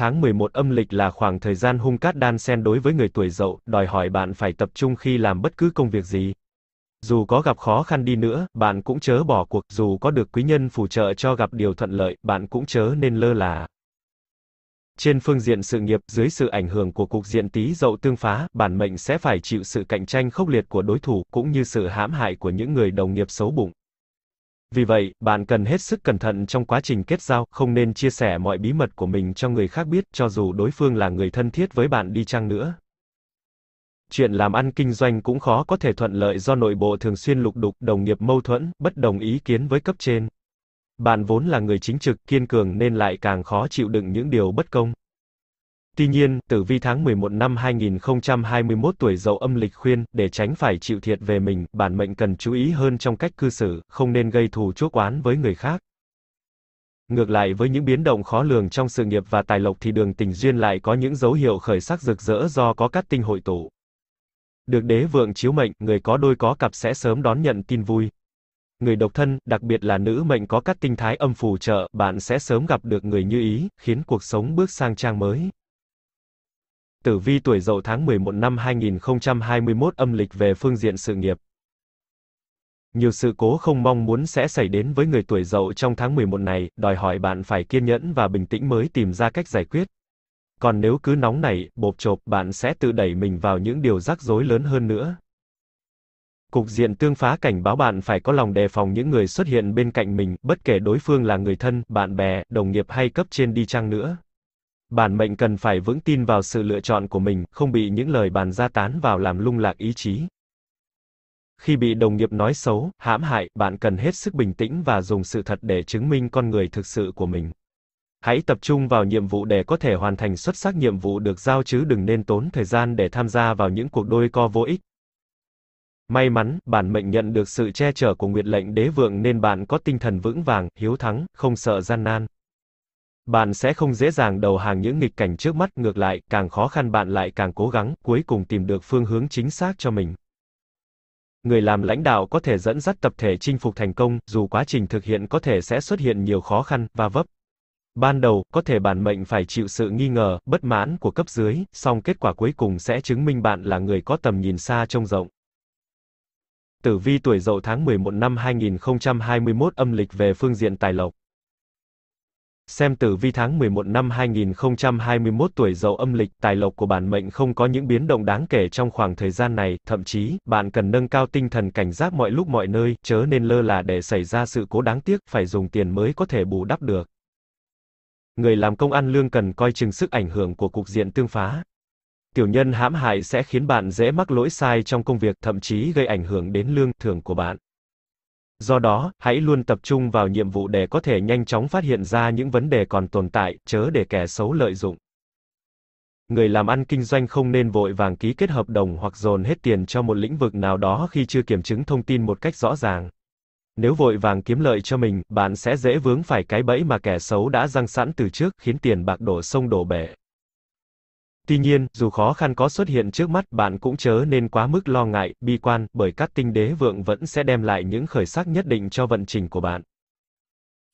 Tháng 11 âm lịch là khoảng thời gian hung cát đan sen đối với người tuổi dậu, đòi hỏi bạn phải tập trung khi làm bất cứ công việc gì. Dù có gặp khó khăn đi nữa, bạn cũng chớ bỏ cuộc, dù có được quý nhân phù trợ cho gặp điều thuận lợi, bạn cũng chớ nên lơ là. Trên phương diện sự nghiệp, dưới sự ảnh hưởng của cục diện tí dậu tương phá, bản mệnh sẽ phải chịu sự cạnh tranh khốc liệt của đối thủ, cũng như sự hãm hại của những người đồng nghiệp xấu bụng. Vì vậy, bạn cần hết sức cẩn thận trong quá trình kết giao, không nên chia sẻ mọi bí mật của mình cho người khác biết, cho dù đối phương là người thân thiết với bạn đi chăng nữa. Chuyện làm ăn kinh doanh cũng khó có thể thuận lợi do nội bộ thường xuyên lục đục, đồng nghiệp mâu thuẫn, bất đồng ý kiến với cấp trên. Bạn vốn là người chính trực, kiên cường nên lại càng khó chịu đựng những điều bất công. Tuy nhiên, tử vi tháng 11 năm 2021 tuổi dậu âm lịch khuyên, để tránh phải chịu thiệt về mình, bản mệnh cần chú ý hơn trong cách cư xử, không nên gây thù chuốc oán với người khác. Ngược lại với những biến động khó lường trong sự nghiệp và tài lộc thì đường tình duyên lại có những dấu hiệu khởi sắc rực rỡ do có cát tinh hội tụ. Được đế vượng chiếu mệnh, người có đôi có cặp sẽ sớm đón nhận tin vui. Người độc thân, đặc biệt là nữ mệnh có cát tinh thái âm phù trợ, bạn sẽ sớm gặp được người như ý, khiến cuộc sống bước sang trang mới. Tử vi tuổi Dậu tháng 11 năm 2021 âm lịch về phương diện sự nghiệp. Nhiều sự cố không mong muốn sẽ xảy đến với người tuổi Dậu trong tháng 11 này, đòi hỏi bạn phải kiên nhẫn và bình tĩnh mới tìm ra cách giải quyết. Còn nếu cứ nóng nảy, bộp chộp, bạn sẽ tự đẩy mình vào những điều rắc rối lớn hơn nữa. Cục diện tương phá cảnh báo bạn phải có lòng đề phòng những người xuất hiện bên cạnh mình, bất kể đối phương là người thân, bạn bè, đồng nghiệp hay cấp trên đi chăng nữa. Bản mệnh cần phải vững tin vào sự lựa chọn của mình, không bị những lời bàn ra tán vào làm lung lạc ý chí. Khi bị đồng nghiệp nói xấu, hãm hại, bạn cần hết sức bình tĩnh và dùng sự thật để chứng minh con người thực sự của mình. Hãy tập trung vào nhiệm vụ để có thể hoàn thành xuất sắc nhiệm vụ được giao chứ đừng nên tốn thời gian để tham gia vào những cuộc đôi co vô ích. May mắn, bản mệnh nhận được sự che chở của Nguyệt lệnh đế vượng nên bạn có tinh thần vững vàng, hiếu thắng, không sợ gian nan. Bạn sẽ không dễ dàng đầu hàng những nghịch cảnh trước mắt, ngược lại, càng khó khăn bạn lại càng cố gắng, cuối cùng tìm được phương hướng chính xác cho mình. Người làm lãnh đạo có thể dẫn dắt tập thể chinh phục thành công, dù quá trình thực hiện có thể sẽ xuất hiện nhiều khó khăn và vấp. Ban đầu, có thể bản mệnh phải chịu sự nghi ngờ, bất mãn của cấp dưới, song kết quả cuối cùng sẽ chứng minh bạn là người có tầm nhìn xa trông rộng. Tử vi tuổi Dậu tháng 11 năm 2021 âm lịch về phương diện tài lộc. Xem tử vi tháng 11 năm 2021 tuổi dậu âm lịch, tài lộc của bản mệnh không có những biến động đáng kể trong khoảng thời gian này, thậm chí, bạn cần nâng cao tinh thần cảnh giác mọi lúc mọi nơi, chớ nên lơ là để xảy ra sự cố đáng tiếc, phải dùng tiền mới có thể bù đắp được. Người làm công ăn lương cần coi chừng sức ảnh hưởng của cục diện tương phá. Tiểu nhân hãm hại sẽ khiến bạn dễ mắc lỗi sai trong công việc, thậm chí gây ảnh hưởng đến lương thưởng của bạn. Do đó, hãy luôn tập trung vào nhiệm vụ để có thể nhanh chóng phát hiện ra những vấn đề còn tồn tại, chớ để kẻ xấu lợi dụng. Người làm ăn kinh doanh không nên vội vàng ký kết hợp đồng hoặc dồn hết tiền cho một lĩnh vực nào đó khi chưa kiểm chứng thông tin một cách rõ ràng. Nếu vội vàng kiếm lợi cho mình, bạn sẽ dễ vướng phải cái bẫy mà kẻ xấu đã răng sẵn từ trước, khiến tiền bạc đổ sông đổ bể. Tuy nhiên, dù khó khăn có xuất hiện trước mắt, bạn cũng chớ nên quá mức lo ngại, bi quan, bởi các tinh đế vượng vẫn sẽ đem lại những khởi sắc nhất định cho vận trình của bạn.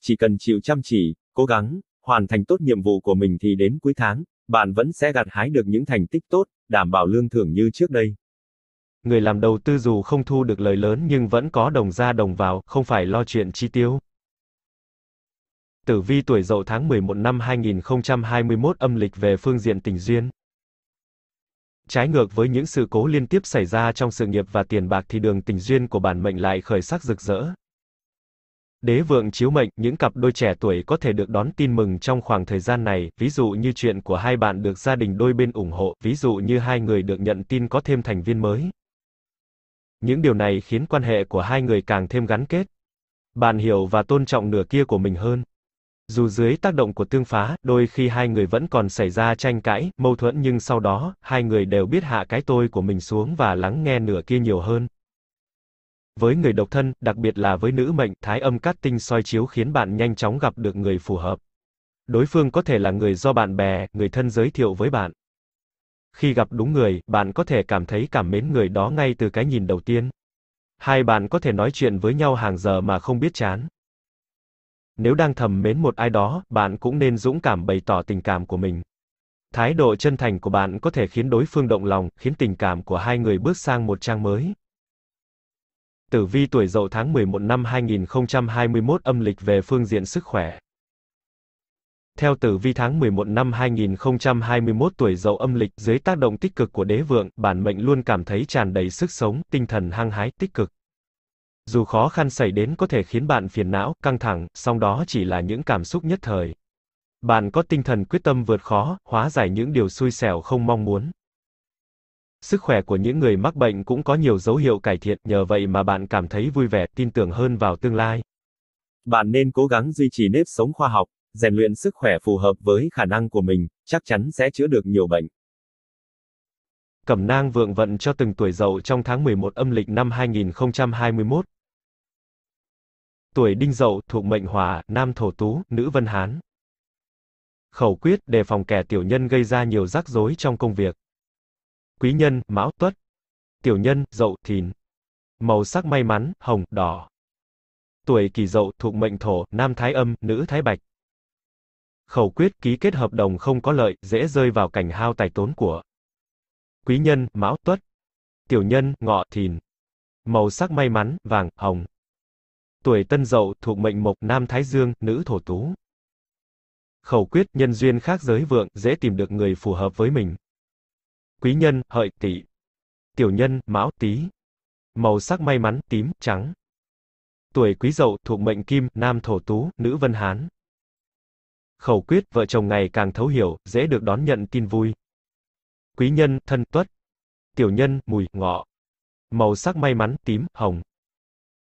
Chỉ cần chịu chăm chỉ, cố gắng, hoàn thành tốt nhiệm vụ của mình thì đến cuối tháng, bạn vẫn sẽ gặt hái được những thành tích tốt, đảm bảo lương thưởng như trước đây. Người làm đầu tư dù không thu được lời lớn nhưng vẫn có đồng ra đồng vào, không phải lo chuyện chi tiêu. Tử vi tuổi dậu tháng 11 năm 2021 âm lịch về phương diện tình duyên. Trái ngược với những sự cố liên tiếp xảy ra trong sự nghiệp và tiền bạc thì đường tình duyên của bản mệnh lại khởi sắc rực rỡ. Đế vượng chiếu mệnh, những cặp đôi trẻ tuổi có thể được đón tin mừng trong khoảng thời gian này, ví dụ như chuyện của hai bạn được gia đình đôi bên ủng hộ, ví dụ như hai người được nhận tin có thêm thành viên mới. Những điều này khiến quan hệ của hai người càng thêm gắn kết. Bạn hiểu và tôn trọng nửa kia của mình hơn. Dù dưới tác động của tương phá, đôi khi hai người vẫn còn xảy ra tranh cãi, mâu thuẫn nhưng sau đó, hai người đều biết hạ cái tôi của mình xuống và lắng nghe nửa kia nhiều hơn. Với người độc thân, đặc biệt là với nữ mệnh, thái âm cát tinh soi chiếu khiến bạn nhanh chóng gặp được người phù hợp. Đối phương có thể là người do bạn bè, người thân giới thiệu với bạn. Khi gặp đúng người, bạn có thể cảm thấy cảm mến người đó ngay từ cái nhìn đầu tiên. Hai bạn có thể nói chuyện với nhau hàng giờ mà không biết chán. Nếu đang thầm mến một ai đó, bạn cũng nên dũng cảm bày tỏ tình cảm của mình. Thái độ chân thành của bạn có thể khiến đối phương động lòng, khiến tình cảm của hai người bước sang một trang mới. Tử vi tuổi Dậu tháng 11 năm 2021 âm lịch về phương diện sức khỏe. Theo tử vi tháng 11 năm 2021 tuổi Dậu âm lịch, dưới tác động tích cực của đế vượng, bản mệnh luôn cảm thấy tràn đầy sức sống, tinh thần hăng hái, tích cực. Dù khó khăn xảy đến có thể khiến bạn phiền não, căng thẳng, song đó chỉ là những cảm xúc nhất thời. Bạn có tinh thần quyết tâm vượt khó, hóa giải những điều xui xẻo không mong muốn. Sức khỏe của những người mắc bệnh cũng có nhiều dấu hiệu cải thiện, nhờ vậy mà bạn cảm thấy vui vẻ, tin tưởng hơn vào tương lai. Bạn nên cố gắng duy trì nếp sống khoa học, rèn luyện sức khỏe phù hợp với khả năng của mình, chắc chắn sẽ chữa được nhiều bệnh. Cẩm nang vượng vận cho từng tuổi dậu trong tháng 11 âm lịch năm 2021 tuổi đinh dậu thuộc mệnh hỏa, nam thổ tú, nữ vân hán. Khẩu quyết đề phòng kẻ tiểu nhân gây ra nhiều rắc rối trong công việc. Quý nhân, mão tuất. Tiểu nhân, dậu, thìn. Màu sắc may mắn, hồng, đỏ. Tuổi kỷ dậu thuộc mệnh thổ, nam thái âm, nữ thái bạch. Khẩu quyết ký kết hợp đồng không có lợi, dễ rơi vào cảnh hao tài tốn của. Quý nhân, mão tuất. Tiểu nhân, ngọ, thìn. Màu sắc may mắn, vàng, hồng tuổi tân dậu, thuộc mệnh mộc, nam thái dương, nữ thổ tú. Khẩu quyết, nhân duyên khác giới vượng, dễ tìm được người phù hợp với mình. Quý nhân, hợi, tỵ. Tiểu nhân, mão, tý. Màu sắc may mắn, tím, trắng. Tuổi quý dậu, thuộc mệnh kim, nam thổ tú, nữ vân hán. Khẩu quyết, vợ chồng ngày càng thấu hiểu, dễ được đón nhận tin vui. Quý nhân, thân tuất. Tiểu nhân, mùi, ngọ. Màu sắc may mắn, tím, hồng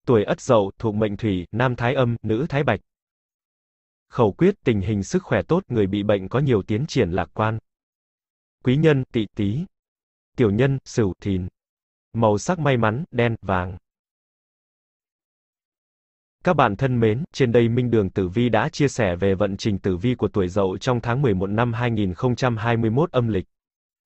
tuổi Ất Dậu, thuộc mệnh Thủy, nam Thái Âm, nữ Thái Bạch. Khẩu quyết tình hình sức khỏe tốt, người bị bệnh có nhiều tiến triển lạc quan. Quý nhân, Tỵ Tý. Tiểu nhân, Sửu, Thìn. Màu sắc may mắn, đen, vàng. Các bạn thân mến, trên đây Minh Đường Tử Vi đã chia sẻ về vận trình tử vi của tuổi Dậu trong tháng 11 năm 2021 âm lịch.